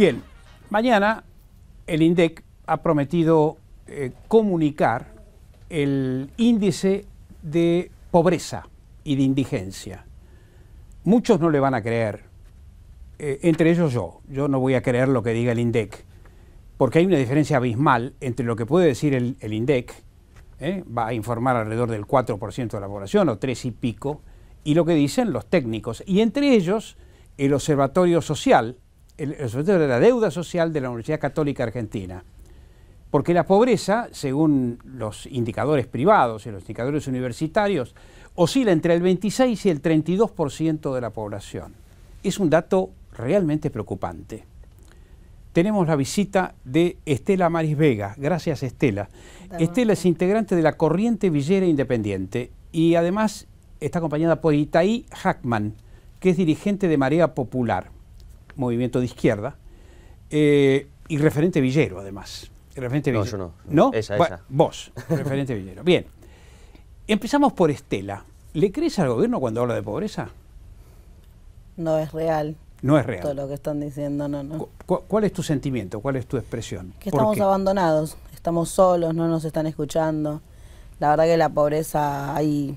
Bien, mañana el INDEC ha prometido eh, comunicar el índice de pobreza y de indigencia. Muchos no le van a creer, eh, entre ellos yo. Yo no voy a creer lo que diga el INDEC, porque hay una diferencia abismal entre lo que puede decir el, INDEC, eh, va a informar alrededor del 4% de la población, o 3 y pico, y lo que dicen los técnicos, y entre ellos el Observatorio Social, el, asunto de la deuda social de la Universidad Católica Argentina. Porque la pobreza, según los indicadores privados y los indicadores universitarios, oscila entre el 26 y el 32% de la población. Es un dato realmente preocupante. Tenemos la visita de Estela Maris Vega. Gracias, Estela. Estela es integrante de la Corriente Villera Independiente y además está acompañada por Itaí Hackman, que es dirigente de Marea Popular movimiento de izquierda, eh, y referente Villero, además. Referente Villero. No, yo no. ¿No? Esa, esa. Vos, referente Villero. Bien. Empezamos por Estela. ¿Le crees al gobierno cuando habla de pobreza? No es real. No es real. Todo lo que están diciendo, no, no. ¿Cuál es tu sentimiento? ¿Cuál es tu expresión? Que estamos abandonados, estamos solos, no nos están escuchando. La verdad que la pobreza hay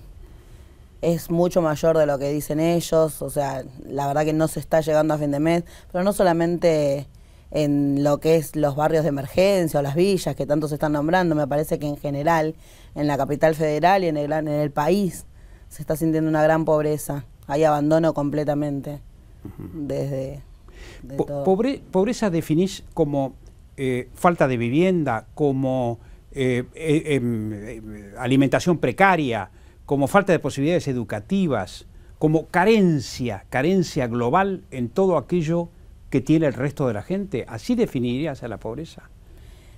es mucho mayor de lo que dicen ellos, o sea, la verdad que no se está llegando a fin de mes, pero no solamente en lo que es los barrios de emergencia o las villas que tanto se están nombrando, me parece que en general, en la capital federal y en el, en el país, se está sintiendo una gran pobreza, hay abandono completamente desde... pobreza definís como eh, falta de vivienda, como eh, eh, em, alimentación precaria, como falta de posibilidades educativas, como carencia, carencia global en todo aquello que tiene el resto de la gente. ¿Así definirías a la pobreza?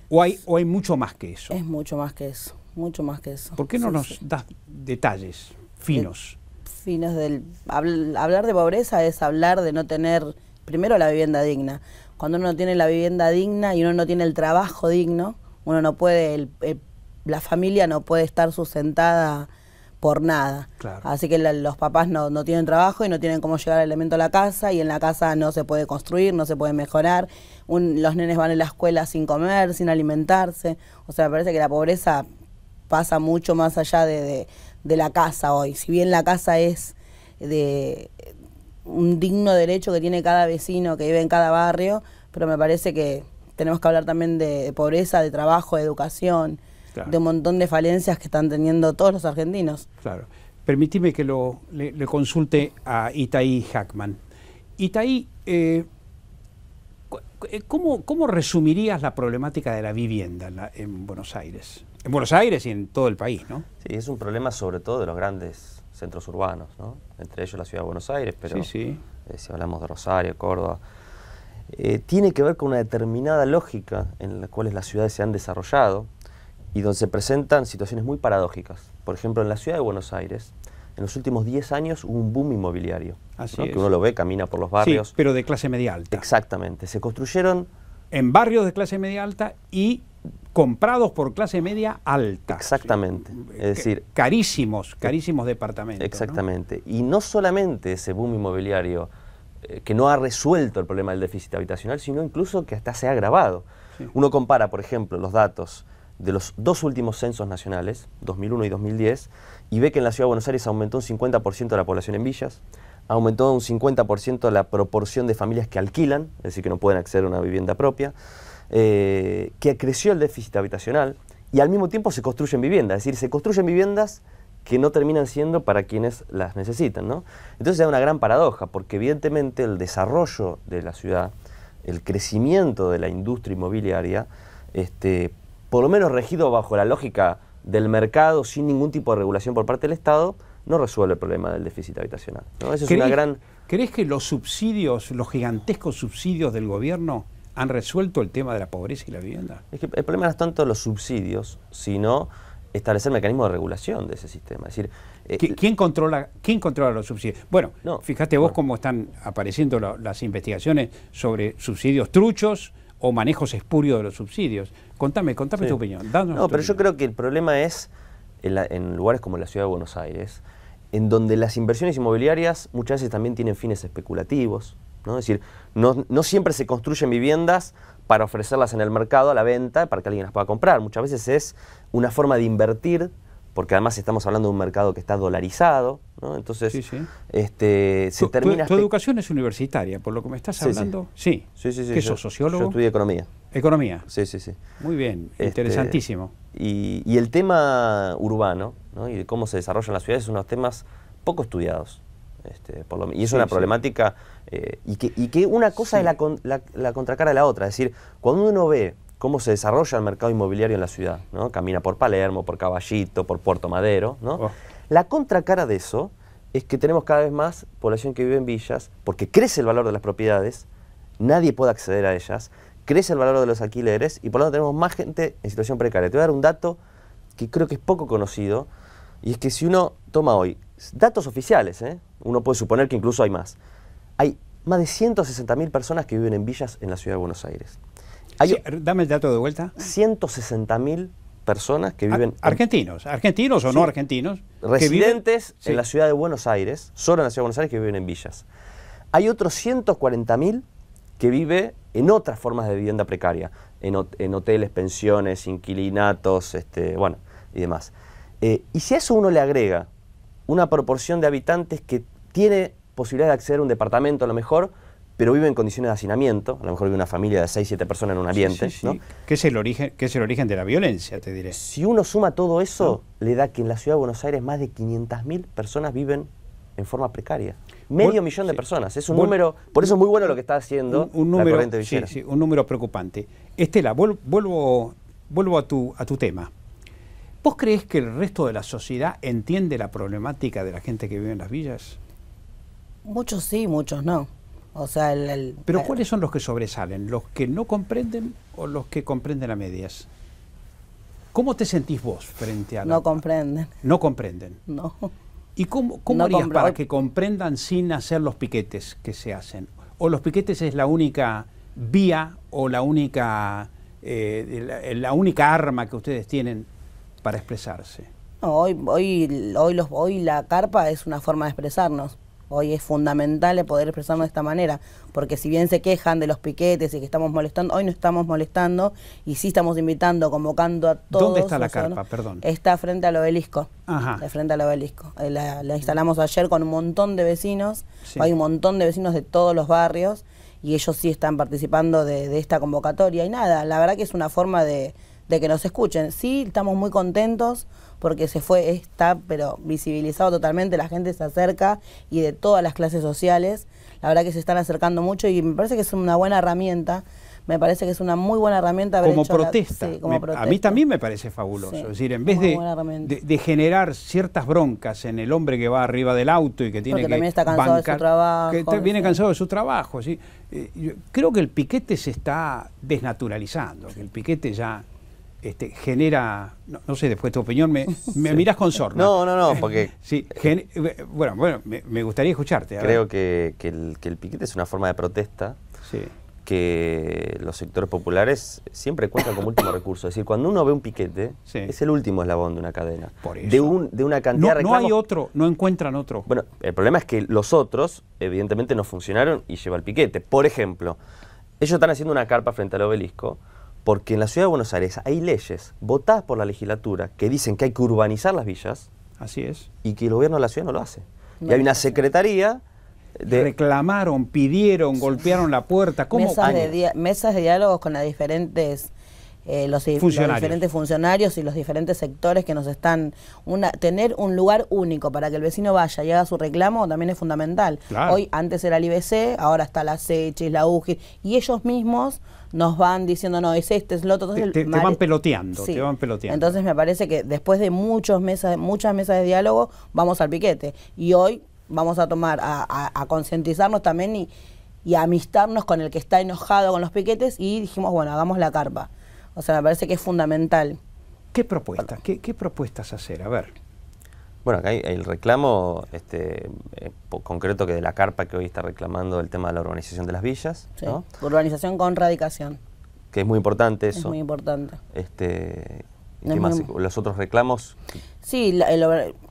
¿O hay, hay mucho más que eso? Es mucho más que eso, mucho más que eso. ¿Por qué no nos das detalles finos? Eh, finos del... hablar de pobreza es hablar de no tener, primero, la vivienda digna. Cuando uno no tiene la vivienda digna y uno no tiene el trabajo digno, uno no puede, la familia no puede estar sustentada por nada. Así que los papás no, tienen trabajo y no tienen cómo llegar el elemento a la casa y en la casa no se puede construir, no se puede mejorar. los nenes van a la escuela sin comer, sin alimentarse. O sea, me parece que la pobreza pasa mucho más allá de, la casa hoy. Si bien la casa es de un digno derecho que tiene cada vecino que vive en cada barrio, pero me parece que tenemos que hablar también de pobreza, de trabajo, de educación de un montón de falencias que están teniendo todos los argentinos. Claro. Permitime que lo, le, consulte a Itaí Hackman. Itaí, eh, eh, ¿cómo, resumirías la problemática de la vivienda en, Buenos Aires? En Buenos Aires y en todo el país, ¿no? Sí, es un problema sobre todo de los grandes centros urbanos, ¿no? Entre ellos la ciudad de Buenos Aires, pero sí, eh, si hablamos de Rosario, Córdoba, tiene que ver con una determinada lógica en la cual las ciudades se han desarrollado, y donde se presentan situaciones muy paradójicas. Por ejemplo, en la ciudad de Buenos Aires, en los últimos 10 años hubo un boom inmobiliario. Así es. Que uno lo ve, camina por los barrios. pero de clase media alta. Exactamente. Se construyeron... En barrios de clase media alta y comprados por clase media alta. Exactamente. Es decir... Carísimos, eh, carísimos departamentos. Exactamente. Y no solamente ese boom inmobiliario eh, que no ha resuelto el problema del déficit habitacional, sino incluso que hasta se ha agravado. Uno compara, por ejemplo, los datos de los dos últimos censos nacionales, 2001 y 2010, y ve que en la ciudad de Buenos Aires aumentó un 50% la población en villas, aumentó un 50% la proporción de familias que alquilan, es decir, que no pueden acceder a una vivienda propia, eh, que creció el déficit habitacional y al mismo tiempo se construyen viviendas, es decir, se construyen viviendas que no terminan siendo para quienes las necesitan. ¿no? Entonces es una gran paradoja, porque evidentemente el desarrollo de la ciudad, el crecimiento de la industria inmobiliaria, este, por lo menos regido bajo la lógica del mercado, sin ningún tipo de regulación por parte del Estado, no resuelve el problema del déficit habitacional. es una gran... ¿Crees que los subsidios, los gigantescos subsidios del gobierno han resuelto el tema de la pobreza y la vivienda? Es que el problema no es tanto los subsidios, sino establecer mecanismos de regulación de ese sistema. Es decir, eh, ¿Quién, controla, ¿Quién controla los subsidios? Bueno, no, fíjate vos cómo están apareciendo las investigaciones sobre subsidios truchos, o manejos espurios de los subsidios. Contame, contame tu opinión. no, pero yo creo que el problema es en, lugares como la ciudad de Buenos Aires, en donde las inversiones inmobiliarias muchas veces también tienen fines especulativos. ¿no? Es decir, no, no siempre se construyen viviendas para ofrecerlas en el mercado a la venta, para que alguien las pueda comprar. Muchas veces es una forma de invertir porque además estamos hablando de un mercado que está dolarizado, ¿no? Entonces, este, se termina... Tu, educación es universitaria, por lo que me estás hablando. Sí, sí, sí. sos, sociólogo? Yo estudié economía. Economía. Sí, sí, sí. Muy bien, este, interesantísimo. Y, el tema urbano, ¿no? Y cómo se desarrollan las ciudades, son unos temas poco estudiados. Este, por lo, y es una problemática, eh, y, que, una cosa es la, la contracara de la otra. Es decir, cuando uno ve cómo se desarrolla el mercado inmobiliario en la ciudad. ¿no? Camina por Palermo, por Caballito, por Puerto Madero. Oh. La contracara de eso es que tenemos cada vez más población que vive en villas, porque crece el valor de las propiedades, nadie puede acceder a ellas, crece el valor de los alquileres y por lo tanto tenemos más gente en situación precaria. Te voy a dar un dato que creo que es poco conocido, y es que si uno toma hoy datos oficiales, ¿eh? uno puede suponer que incluso hay más, hay más de 160.000 personas que viven en villas en la ciudad de Buenos Aires dame el dato de vuelta. 160.000 personas que viven... argentinos, argentinos o no argentinos. Residentes en la ciudad de Buenos Aires, solo en la ciudad de Buenos Aires que viven en villas. Hay otros 140.000 que viven en otras formas de vivienda precaria, en, hoteles, pensiones, inquilinatos, este, bueno, y demás. Eh, y si a eso uno le agrega una proporción de habitantes que tiene posibilidad de acceder a un departamento a lo mejor, pero vive en condiciones de hacinamiento, a lo mejor vive una familia de 6, 7 personas en un ambiente. ¿Qué, es el origen, es el origen de la violencia, te diré? Si uno suma todo eso, le da que en la ciudad de Buenos Aires más de 500.000 personas viven en forma precaria. Medio millón de personas, es un número, por eso es muy bueno lo que está haciendo un, número, Sí, un número preocupante. Estela, vuelvo, vuelvo a, tu, a tu tema. ¿Vos crees que el resto de la sociedad entiende la problemática de la gente que vive en las villas? Muchos sí, muchos no sea, el, Pero eh, ¿cuáles son los que sobresalen? ¿Los que no comprenden o los que comprenden a medias? ¿Cómo te sentís vos frente a No comprenden. No comprenden. No. ¿Y cómo, harías para que comprendan sin hacer los piquetes que se hacen? ¿O los piquetes es la única vía o la única, eh, eh, la, única arma que ustedes tienen para expresarse? hoy, hoy, hoy, los, hoy la carpa es una forma de expresarnos. Hoy es fundamental poder expresarnos de esta manera, porque si bien se quejan de los piquetes y que estamos molestando, hoy no estamos molestando y sí estamos invitando, convocando a todos. ¿Dónde está la carpa? Perdón. Está frente al obelisco. Ajá. frente al obelisco. Eh, la, instalamos ayer con un montón de vecinos. Hay un montón de vecinos de todos los barrios y ellos sí están participando de esta convocatoria. Y nada, la verdad que es una forma de de que nos escuchen. Sí, estamos muy contentos porque se fue, está, pero visibilizado totalmente, la gente se acerca y de todas las clases sociales, la verdad que se están acercando mucho y me parece que es una buena herramienta. Me parece que es una muy buena herramienta. como, protesta. protesta. A mí también me parece fabuloso. es decir, en vez de, de, generar ciertas broncas en el hombre que va arriba del auto y que tiene Porque que. también está cansado de su trabajo. Que viene cansado de su trabajo. sí eh, creo que el piquete se está desnaturalizando, que el piquete ya este, genera, no, sé, después tu opinión, me, me miras con sorna. No, no, no, porque... bueno, bueno, me, gustaría escucharte. Creo que, el, piquete es una forma de protesta que los sectores populares siempre cuentan como último recurso. Es decir, cuando uno ve un piquete, es el último eslabón de una cadena. Por De, de una cantidad de No hay otro, no encuentran otro. Bueno, el problema es que los otros, evidentemente, no funcionaron y lleva el piquete. Por ejemplo, ellos están haciendo una carpa frente al obelisco porque en la ciudad de Buenos Aires hay leyes votadas por la legislatura que dicen que hay que urbanizar las villas. Así es. Y que el gobierno de la ciudad no lo hace. y hay una secretaría de... reclamaron, pidieron, golpearon la puerta. ¿Cómo? Mesas, de mesas de diálogos con las diferentes, eh, los, diferentes funcionarios y los diferentes sectores que nos están... Una, tener un lugar único para que el vecino vaya y haga su reclamo también es fundamental. Hoy antes era el IBC, ahora está la CECHIS, la UGI, y ellos mismos nos van diciendo, no, es este, es lo otro. te, van peloteando, te van peloteando. Entonces me parece que después de muchos mesas, muchas mesas de diálogo, vamos al piquete. Y hoy vamos a tomar, a, concientizarnos también y, y amistarnos con el que está enojado con los piquetes y dijimos, bueno, hagamos la carpa. O sea, me parece que es fundamental. ¿Qué propuestas? ¿Qué propuestas hacer? A ver. Bueno, acá hay el reclamo este, eh, concreto que de la carpa que hoy está reclamando el tema de la urbanización de las villas. Sí. Urbanización con radicación. Que es muy importante eso. Es muy importante. Este, ¿Los otros reclamos? Sí,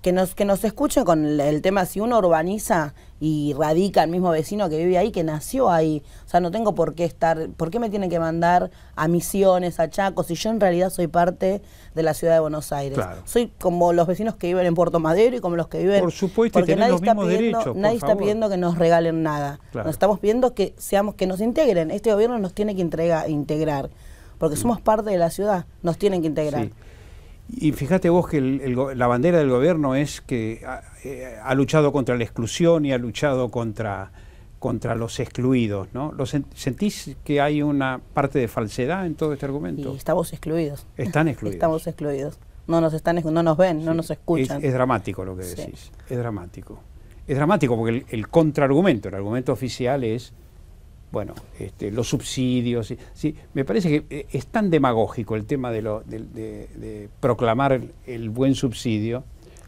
que, nos, que nos escuchen con el, tema si uno urbaniza y radica el mismo vecino que vive ahí, que nació ahí. O sea, no tengo por qué estar, ¿por qué me tienen que mandar a misiones, a Chaco, si yo en realidad soy parte de la ciudad de Buenos Aires? Soy como los vecinos que viven en Puerto Madero y como los que viven... Por supuesto, porque nadie, los está, pidiendo, nadie está pidiendo que nos regalen nada. Nos estamos pidiendo que, seamos, que nos integren. Este gobierno nos tiene que integrar porque somos parte de la ciudad, nos tienen que integrar. Y fíjate vos que la bandera del gobierno es que ah, eh, ha, luchado contra la exclusión y ha luchado contra, contra los excluidos, ¿no? ¿Sentís que hay una parte de falsedad en todo este argumento? estamos excluidos. Están excluidos. estamos excluidos. No nos, están, no nos ven, no nos escuchan. Es, dramático lo que decís, es dramático. Es dramático porque el, el contraargumento, el argumento oficial es bueno, este, los subsidios. Sí, me parece que eh, es tan demagógico el tema de, proclamar el, buen subsidio,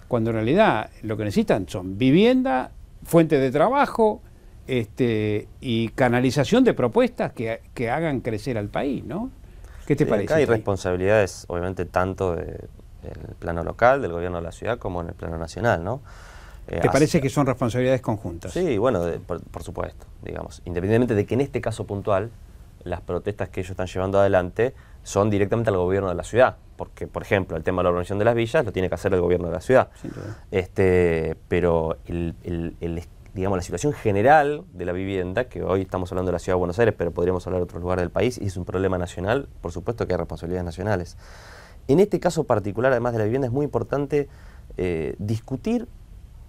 cuando en realidad lo que necesitan son vivienda, fuente de trabajo este, y canalización de propuestas que, hagan crecer al país, ¿no? ¿Qué te parece? Acá hay responsabilidades, obviamente, tanto el plano local, del gobierno de la ciudad, como en el plano nacional, ¿no? Eh, ¿Te parece que son responsabilidades conjuntas? Sí, bueno, por, supuesto, digamos. Independientemente de que en este caso puntual las protestas que ellos están llevando adelante son directamente al gobierno de la ciudad, porque por ejemplo el tema de la organización de las villas lo tiene que hacer el gobierno de la ciudad. este, pero digamos, la situación general de la vivienda, que hoy estamos hablando de la ciudad de Buenos Aires, pero podríamos hablar de otro lugar del país, y es un problema nacional, por supuesto que hay responsabilidades nacionales. En este caso particular, además de la vivienda, es muy importante eh, discutir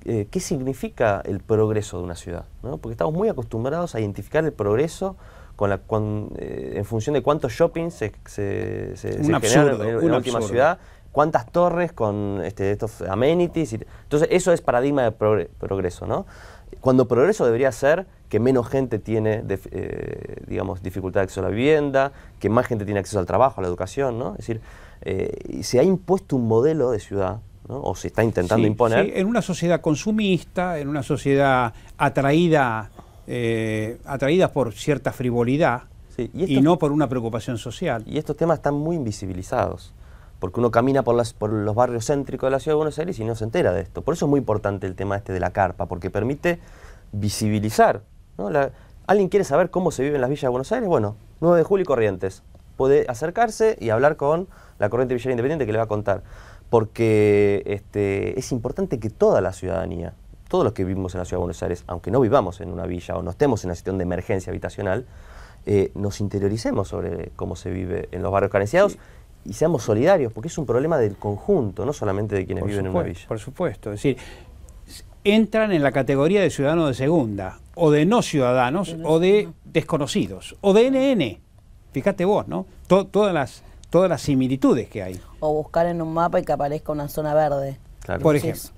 eh, qué significa el progreso de una ciudad, porque estamos muy acostumbrados a identificar el progreso con eh, en función de cuántos shoppings se, se, generan en, la última ciudad, cuántas torres con este, estos amenities. entonces, eso es paradigma de progreso, Cuando progreso debería ser que menos gente tiene, eh, digamos, dificultad de acceso a la vivienda, que más gente tiene acceso al trabajo, a la educación, Es decir, se ha impuesto un modelo de ciudad o se está intentando imponer. En una sociedad consumista, en una sociedad atraída, eh, por cierta frivolidad y, no por una preocupación social. Y estos temas están muy invisibilizados, porque uno camina por, los barrios céntricos de la ciudad de Buenos Aires y no se entera de esto. Por eso es muy importante el tema este de la carpa, porque permite visibilizar. ¿Alguien quiere saber cómo se vive en las villas de Buenos Aires? Bueno, 9 de julio y Corrientes. Puede acercarse y hablar con la Corriente Villera Independiente que le va a contar porque este, es importante que toda la ciudadanía, todos los que vivimos en la Ciudad de Buenos Aires, aunque no vivamos en una villa o no estemos en una situación de emergencia habitacional, eh, nos interioricemos sobre cómo se vive en los barrios carenciados y seamos solidarios, porque es un problema del conjunto, no solamente de quienes viven en una villa. Por supuesto, es decir, entran en la categoría de ciudadanos de segunda, o de no ciudadanos, o de desconocidos, o de NN. Fíjate vos, ¿no? todas las todas las similitudes que hay. O buscar en un mapa y que aparezca una zona verde. Por, ejemplo.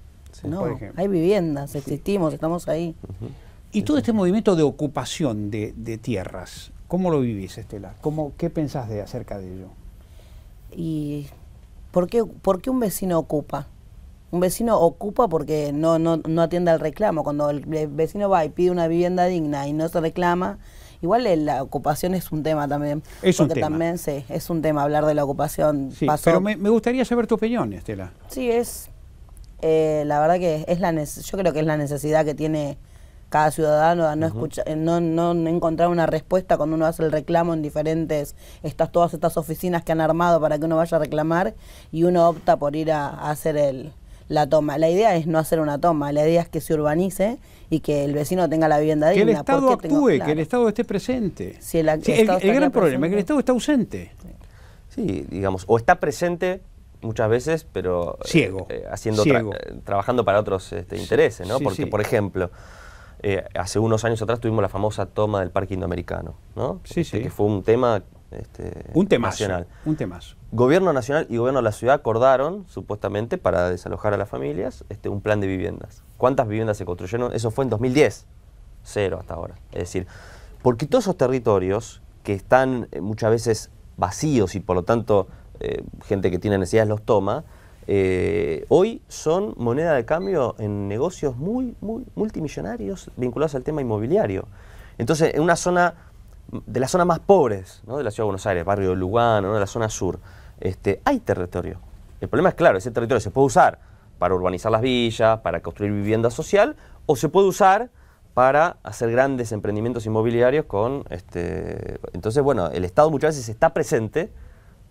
hay viviendas, existimos, estamos ahí. Y todo este movimiento de ocupación de, tierras, ¿cómo lo vivís, Estela? ¿Cómo, ¿Qué pensás de, acerca de ello? ¿Y por qué, por un vecino ocupa? Un vecino ocupa porque no, no, no atiende al reclamo. Cuando el vecino va y pide una vivienda digna y no se reclama, Igual la ocupación es un tema también. Es porque un tema. también, sí, es un tema hablar de la ocupación. Sí, pero me, gustaría saber tu opinión, Estela. Sí, es. Eh, la verdad que es la yo creo que es la necesidad que tiene cada ciudadano de no, escuchar eh, no, no, encontrar una respuesta cuando uno hace el reclamo en diferentes, estas, todas estas oficinas que han armado para que uno vaya a reclamar y uno opta por ir a, a hacer el, la toma. La idea es no hacer una toma, la idea es que se urbanice y que el vecino tenga la vivienda digna. Que el Estado actúe, que el Estado esté presente. el, gran problema es que el Estado está ausente. Sí, digamos, o está presente muchas veces, pero ciego, eh, eh, haciendo eh, trabajando para otros este, intereses, ¿no? Porque, por ejemplo, hace unos años atrás tuvimos la famosa toma del parque indoamericano, ¿no? Sí, este, sí. que fue un tema este, un tema nacional. Un Gobierno nacional y gobierno de la ciudad acordaron, supuestamente, para desalojar a las familias, este, un plan de viviendas. ¿Cuántas viviendas se construyeron? Eso fue en 2010. Cero hasta ahora. Es decir, porque todos esos territorios que están eh, muchas veces vacíos y por lo tanto eh, gente que tiene necesidades los toma, eh, hoy son moneda de cambio en negocios muy, muy multimillonarios vinculados al tema inmobiliario. Entonces, en una zona de las zonas más pobres ¿no? de la Ciudad de Buenos Aires, barrio Lugano, ¿no? de la zona sur, este, hay territorio. El problema es claro, ese territorio se puede usar para urbanizar las villas, para construir vivienda social, o se puede usar para hacer grandes emprendimientos inmobiliarios con... Este, entonces, bueno, el Estado muchas veces está presente,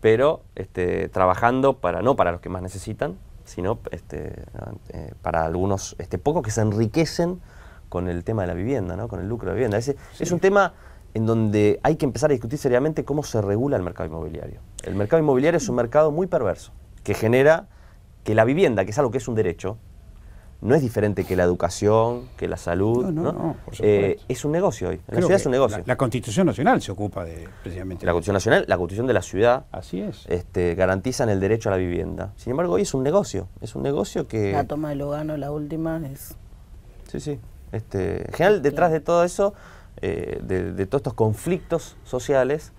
pero este, trabajando para no para los que más necesitan, sino este, eh, para algunos este, pocos que se enriquecen con el tema de la vivienda, ¿no? con el lucro de la vivienda. Es un tema en donde hay que empezar a discutir seriamente cómo se regula el mercado inmobiliario. El mercado inmobiliario es un mercado muy perverso, que genera que la vivienda, que es algo que es un derecho, no es diferente que la educación, que la salud. No, no, ¿no? por eh, es un negocio hoy. la ciudad es un negocio. La, Constitución Nacional se ocupa de precisamente. La Constitución Nacional, la Constitución de la ciudad. Así es. Este, garantizan el derecho a la vivienda. Sin embargo, hoy es un negocio. Es un negocio que. La toma de Lugano, la última, es. Sí, sí. Este, en general, detrás de todo eso eh, de, todos estos conflictos sociales,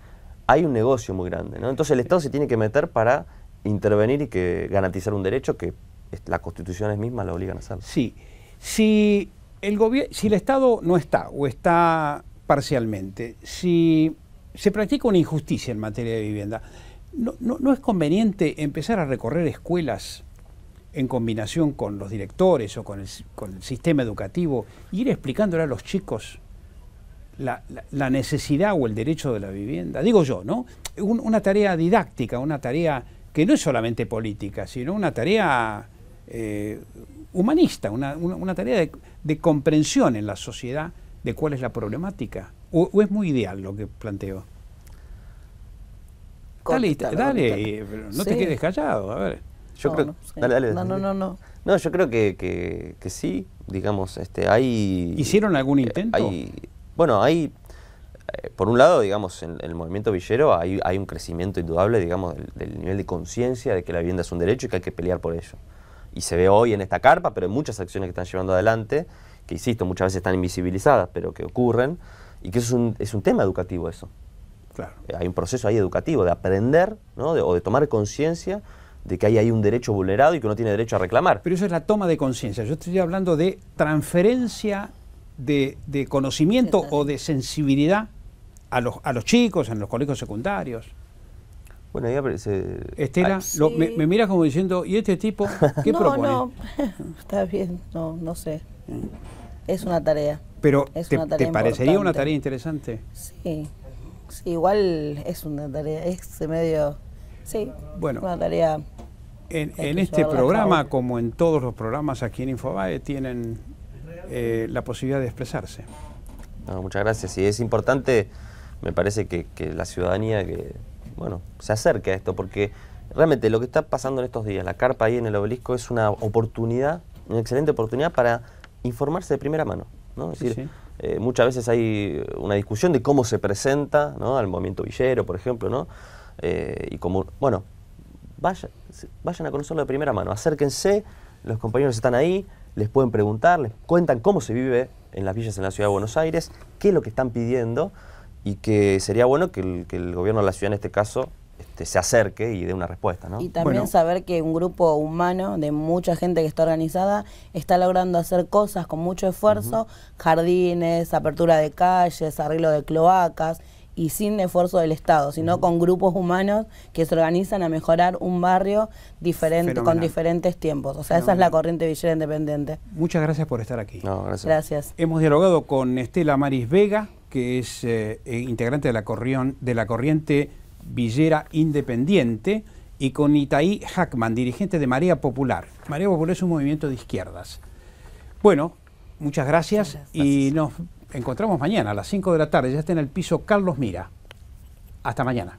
hay un negocio muy grande. Entonces el Estado se tiene que meter para intervenir y que garantizar un derecho que las constituciones mismas lo obligan a hacer. Sí, si el, si el Estado no está o está parcialmente, si se practica una injusticia en materia de vivienda, no, es conveniente empezar a recorrer escuelas en combinación con los directores o con el, sistema educativo y ir explicándole a los chicos la, necesidad o el derecho de la vivienda. Digo yo, ¿no? una tarea didáctica, una tarea que no es solamente política, sino una tarea eh, humanista, una, tarea de, comprensión en la sociedad de cuál es la problemática. O, es muy ideal lo que planteo. dale, dale no te quedes callado, a ver. Yo creo, yo creo que, sí, digamos, este, hay... ¿Hicieron algún intento? Bueno, hay, eh, por un lado, digamos, en, el movimiento villero hay, un crecimiento indudable, digamos, del, nivel de conciencia de que la vivienda es un derecho y que hay que pelear por ello. Y se ve hoy en esta carpa, pero hay muchas acciones que están llevando adelante, que insisto, muchas veces están invisibilizadas, pero que ocurren, y que es un, tema educativo eso. Claro. Eh, hay un proceso ahí educativo de aprender ¿no? o de tomar conciencia de que hay un derecho vulnerado y que uno tiene derecho a reclamar. Pero eso es la toma de conciencia. Yo estoy hablando de transferencia de, conocimiento o de sensibilidad a los, a los chicos en los colegios secundarios. Bueno, ahí aparece... Estela, ah, me, mira como diciendo, ¿y este tipo qué no, propone? No, está bien, no, no sé. Es una tarea. Pero, te, parecería una tarea interesante? Sí. igual es una tarea, es medio... Sí, bueno, una tarea... En, en este programa, como en todos los programas aquí en Infobae, tienen eh, la posibilidad de expresarse. muchas gracias. Y es importante, me parece, que, la ciudadanía que, bueno, se acerque a esto, porque realmente lo que está pasando en estos días, la carpa ahí en el obelisco, es una oportunidad, una excelente oportunidad para informarse de primera mano. decir, eh, muchas veces hay una discusión de cómo se presenta ¿no? al movimiento villero, por ejemplo, ¿no? Eh, y como, bueno, vaya, vayan a conocerlo de primera mano, acérquense, los compañeros están ahí, les pueden preguntar, les cuentan cómo se vive en las villas en la ciudad de Buenos Aires, qué es lo que están pidiendo y que sería bueno que el, gobierno de la ciudad en este caso este, se acerque y dé una respuesta. ¿no? Y también saber que un grupo humano de mucha gente que está organizada está logrando hacer cosas con mucho esfuerzo, jardines, apertura de calles, arreglo de cloacas y sin esfuerzo del Estado, sino con grupos humanos que se organizan a mejorar un barrio diferente, con diferentes tiempos. O sea, esa es la corriente villera independiente. Muchas gracias por estar aquí. gracias. Hemos dialogado con Estela Maris Vega, que es eh, eh, integrante de la, corrión, de la corriente villera independiente, y con Itaí Hackman, dirigente de María Popular. María Popular es un movimiento de izquierdas. Bueno, muchas gracias. gracias. y nos encontramos mañana a las 5 de la tarde. Ya está en el piso Carlos Mira. Hasta mañana.